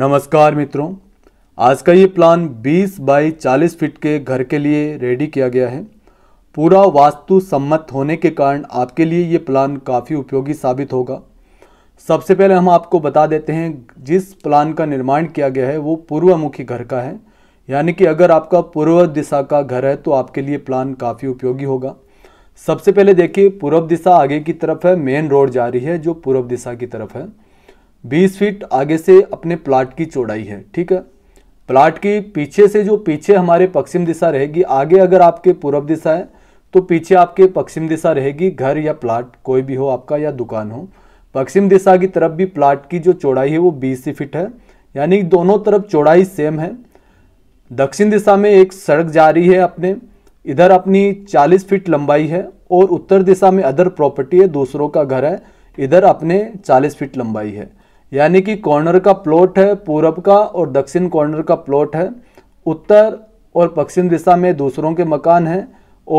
नमस्कार मित्रों आज का ये प्लान 20 बाई 40 फीट के घर के लिए रेडी किया गया है पूरा वास्तु सम्मत होने के कारण आपके लिए ये प्लान काफ़ी उपयोगी साबित होगा सबसे पहले हम आपको बता देते हैं जिस प्लान का निर्माण किया गया है वो पूर्वमुखी घर का है यानी कि अगर आपका पूर्व दिशा का घर है तो आपके लिए प्लान काफ़ी उपयोगी होगा सबसे पहले देखिए पूर्व दिशा आगे की तरफ है मेन रोड जा रही है जो पूर्व दिशा की तरफ है बीस फीट आगे से अपने प्लाट की चौड़ाई है ठीक है प्लाट की पीछे से जो पीछे हमारे पश्चिम दिशा रहेगी आगे अगर आपके पूर्व दिशा है तो पीछे आपके पश्चिम दिशा रहेगी घर या प्लाट कोई भी हो आपका या दुकान हो पश्चिम दिशा की तरफ भी प्लाट की जो चौड़ाई है वो बीस फीट है यानी दोनों तरफ चौड़ाई सेम है दक्षिण दिशा में एक सड़क जा रही है अपने इधर अपनी 40 फीट लंबाई है और उत्तर दिशा में अदर प्रॉपर्टी है दूसरों का घर है इधर अपने 40 फीट लंबाई है यानी कि कॉर्नर का प्लॉट है पूरब का और दक्षिण कॉर्नर का प्लॉट है उत्तर और पश्चिम दिशा में दूसरों के मकान हैं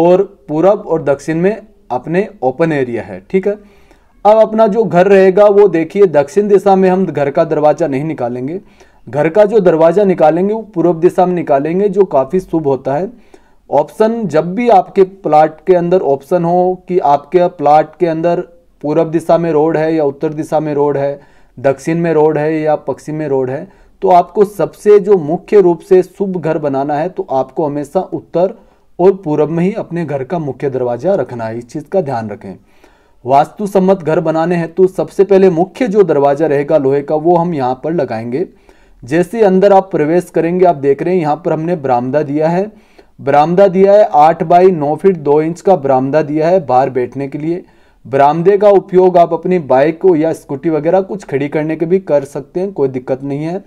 और पूरब और दक्षिण में अपने ओपन एरिया है ठीक है अब अपना जो घर रहेगा वो देखिए दक्षिण दिशा में हम घर का दरवाज़ा नहीं निकालेंगे घर का जो दरवाज़ा निकालेंगे वो पूर्व दिशा में निकालेंगे जो काफ़ी शुभ होता है ऑप्शन जब भी आपके प्लाट के अंदर ऑप्शन हो कि आपके प्लाट के अंदर पूर्व दिशा में रोड है या उत्तर दिशा में रोड है दक्षिण में रोड है या पश्चिम में रोड है तो आपको सबसे जो मुख्य रूप से शुभ घर बनाना है तो आपको हमेशा उत्तर और पूर्व में ही अपने घर का मुख्य दरवाजा रखना है इस चीज़ का ध्यान रखें वास्तु सम्मत घर बनाने हैं तो सबसे पहले मुख्य जो दरवाजा रहेगा लोहे का वो हम यहाँ पर लगाएंगे जैसे अंदर आप प्रवेश करेंगे आप देख रहे हैं यहाँ पर हमने बरामदा दिया है बरामदा दिया है आठ बाई नौ फीट दो इंच का बरामदा दिया है बाहर बैठने के लिए बरामदे का उपयोग आप अपनी बाइक को या स्कूटी वगैरह कुछ खड़ी करने के भी कर सकते हैं कोई दिक्कत नहीं है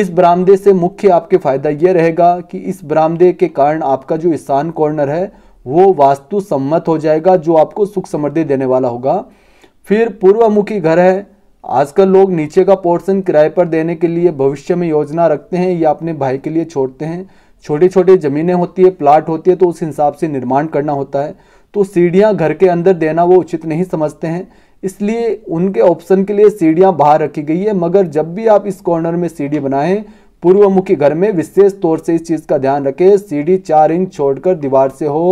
इस बरामदे से मुख्य आपके फ़ायदा यह रहेगा कि इस बरामदे के कारण आपका जो ईशान कॉर्नर है वो वास्तु सम्मत हो जाएगा जो आपको सुख समृद्धि देने वाला होगा फिर पूर्वमुखी घर है आजकल लोग नीचे का पोर्शन किराए पर देने के लिए भविष्य में योजना रखते हैं या अपने भाई के लिए छोड़ते हैं छोटी छोटी ज़मीनें होती है प्लाट होती है तो उस हिसाब से निर्माण करना होता है तो सीढ़ियाँ घर के अंदर देना वो उचित नहीं समझते हैं इसलिए उनके ऑप्शन के लिए सीढ़ियाँ बाहर रखी गई है मगर जब भी आप इस कॉर्नर में सीढ़ी बनाएं पूर्वमुखी घर में विशेष तौर से इस चीज़ का ध्यान रखें सीढ़ी चार इंच छोड़कर दीवार से हो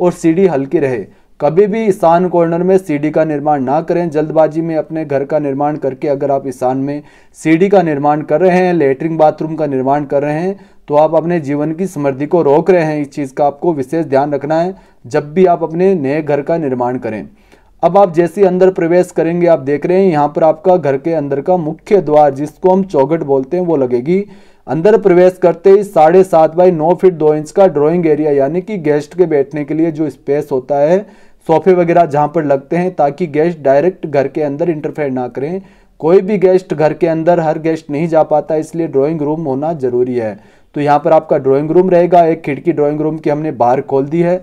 और सीढ़ी हल्की रहे कभी भी ईशान कॉर्नर में सीढ़ी का निर्माण ना करें जल्दबाजी में अपने घर का निर्माण करके अगर आप ईशान में सीढ़ी का निर्माण कर रहे हैं लेटरिन बाथरूम का निर्माण कर रहे हैं तो आप अपने जीवन की समृद्धि को रोक रहे हैं इस चीज़ का आपको विशेष ध्यान रखना है जब भी आप अपने नए घर का निर्माण करें अब आप जैसे अंदर प्रवेश करेंगे आप देख रहे हैं यहाँ पर आपका घर के अंदर का मुख्य द्वार जिसको हम चौगट बोलते हैं वो लगेगी अंदर प्रवेश करते ही साढ़े सात बाई नौ फीट दो इंच का ड्राइंग एरिया यानी कि गेस्ट के बैठने के लिए जो स्पेस होता है सोफे वगैरह जहाँ पर लगते हैं ताकि गेस्ट डायरेक्ट घर के अंदर इंटरफेयर ना करें कोई भी गेस्ट घर के अंदर हर गेस्ट नहीं जा पाता इसलिए ड्राइंग रूम होना जरूरी है तो यहाँ पर आपका ड्राइंग रूम रहेगा एक खिड़की ड्राइंग रूम की हमने बाहर खोल दी है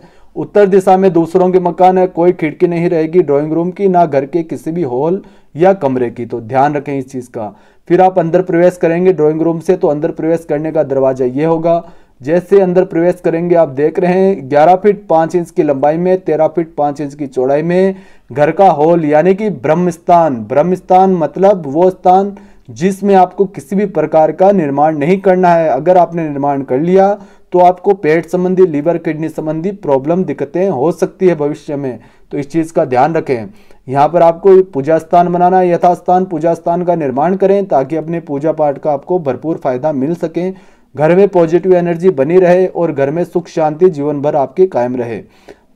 उत्तर दिशा में दूसरों के मकान है कोई खिड़की नहीं रहेगी ड्राइंग रूम की ना घर के किसी भी हॉल या कमरे की तो ध्यान रखें इस चीज़ का फिर आप अंदर प्रवेश करेंगे ड्राइंग रूम से तो अंदर प्रवेश करने का दरवाजा ये होगा जैसे अंदर प्रवेश करेंगे आप देख रहे हैं ग्यारह फीट पाँच इंच की लंबाई में तेरह फीट पाँच इंच की चौड़ाई में घर का हॉल यानी कि ब्रह्मस्थान ब्रह्मस्थान मतलब वो स्थान जिसमें आपको किसी भी प्रकार का निर्माण नहीं करना है अगर आपने निर्माण कर लिया तो आपको पेट संबंधी लीवर किडनी संबंधी प्रॉब्लम दिक्कतें हो सकती है भविष्य में तो इस चीज़ का ध्यान रखें यहाँ पर आपको पूजा स्थान बनाना है यथास्थान पूजा स्थान का निर्माण करें ताकि अपने पूजा पाठ का आपको भरपूर फायदा मिल सके घर में पॉजिटिव एनर्जी बनी रहे और घर में सुख शांति जीवन भर आपके कायम रहे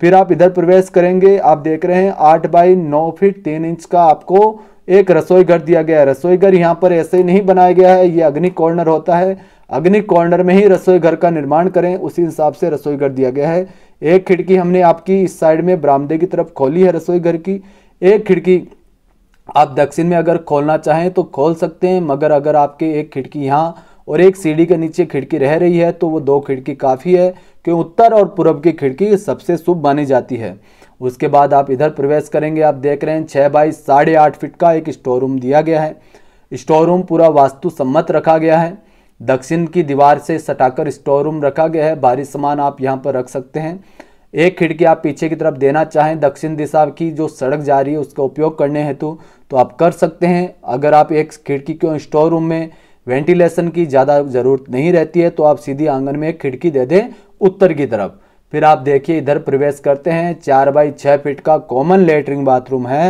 फिर आप इधर प्रवेश करेंगे आप देख रहे हैं आठ बाई नौ फीट तीन इंच का आपको एक रसोई घर दिया गया है रसोई घर यहाँ पर ऐसे ही नहीं बनाया गया है ये अग्नि कॉर्नर होता है अग्नि कॉर्नर में ही रसोई घर का निर्माण करें उसी हिसाब से रसोई घर दिया गया है एक खिड़की हमने आपकी इस साइड में बरामदे की तरफ खोली है रसोई घर की एक खिड़की आप दक्षिण में अगर खोलना चाहें तो खोल सकते हैं मगर अगर आपके एक खिड़की यहाँ और एक सीढ़ी के नीचे खिड़की रह रही है तो वो दो खिड़की काफ़ी है क्यों उत्तर और पूर्व की खिड़की सबसे शुभ मानी जाती है उसके बाद आप इधर प्रवेश करेंगे आप देख रहे हैं छः बाई साढ़े आठ फिट का एक स्टोर रूम दिया गया है स्टोर रूम पूरा वास्तु सम्मत रखा गया है दक्षिण की दीवार से सटाकर स्टोर रूम रखा गया है भारी सामान आप यहाँ पर रख सकते हैं एक खिड़की आप पीछे की तरफ देना चाहें दक्षिण दिशा की जो सड़क जा रही है उसका उपयोग करने हेतु तो आप कर सकते हैं अगर आप एक खिड़की को स्टोर रूम में वेंटिलेशन की ज़्यादा ज़रूरत नहीं रहती है तो आप सीधी आंगन में एक खिड़की दे दें उत्तर की तरफ फिर आप देखिए इधर प्रवेश करते हैं चार बाई छः फीट का कॉमन लेटरिन बाथरूम है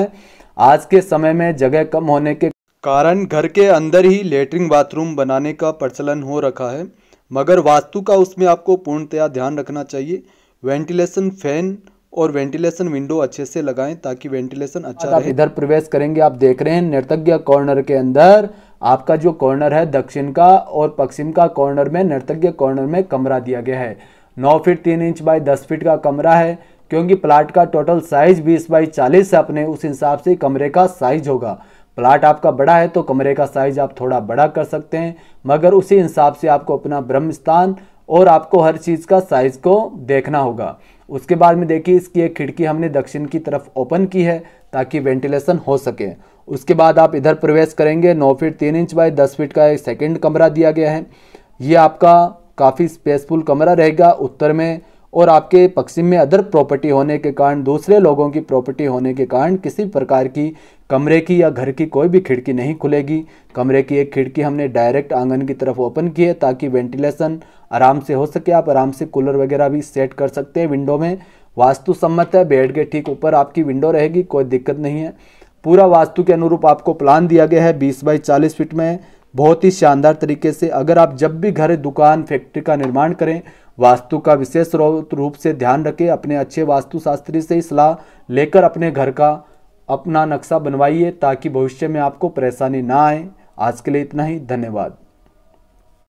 आज के समय में जगह कम होने के कारण घर के अंदर ही लेटरिन बाथरूम बनाने का प्रचलन हो रखा है मगर वास्तु का उसमें आपको पूर्णतया ध्यान रखना चाहिए वेंटिलेशन फैन और वेंटिलेशन विंडो अच्छे से लगाएं ताकि वेंटिलेशन अच्छा रहे इधर प्रवेश करेंगे आप देख रहे हैं नर्तज्ञ कॉर्नर के अंदर आपका जो कॉर्नर है दक्षिण का और पश्चिम का कॉर्नर में नर्तज्ञ कॉर्नर में कमरा दिया गया है नौ फीट तीन इंच बाई दस फीट का कमरा है क्योंकि प्लाट का टोटल साइज बीस बाई चालीस है अपने उस हिसाब से कमरे का साइज होगा प्लाट आपका बड़ा है तो कमरे का साइज आप थोड़ा बड़ा कर सकते हैं मगर उसी हिसाब से आपको अपना ब्रह्म स्थान और आपको हर चीज़ का साइज़ को देखना होगा उसके बाद में देखिए इसकी एक खिड़की हमने दक्षिण की तरफ ओपन की है ताकि वेंटिलेशन हो सके उसके बाद आप इधर प्रवेश करेंगे नौ फीट तीन इंच बाय दस फीट का एक सेकेंड कमरा दिया गया है ये आपका काफ़ी स्पेसफुल कमरा रहेगा उत्तर में और आपके पश्चिम में अदर प्रॉपर्टी होने के कारण दूसरे लोगों की प्रॉपर्टी होने के कारण किसी प्रकार की कमरे की या घर की कोई भी खिड़की नहीं खुलेगी कमरे की एक खिड़की हमने डायरेक्ट आंगन की तरफ ओपन की है ताकि वेंटिलेशन आराम से हो सके आप आराम से कूलर वगैरह भी सेट कर सकते हैं विंडो में वास्तु सम्मत है बेड के ठीक ऊपर आपकी विंडो रहेगी कोई दिक्कत नहीं है पूरा वास्तु के अनुरूप आपको प्लान दिया गया है बीस बाई चालीस फिट में बहुत ही शानदार तरीके से अगर आप जब भी घर दुकान फैक्ट्री का निर्माण करें वास्तु का विशेष रूप से ध्यान रखें अपने अच्छे वास्तुशास्त्री से सलाह लेकर अपने घर का अपना नक्शा बनवाइए ताकि भविष्य में आपको परेशानी ना आए आज के लिए इतना ही धन्यवाद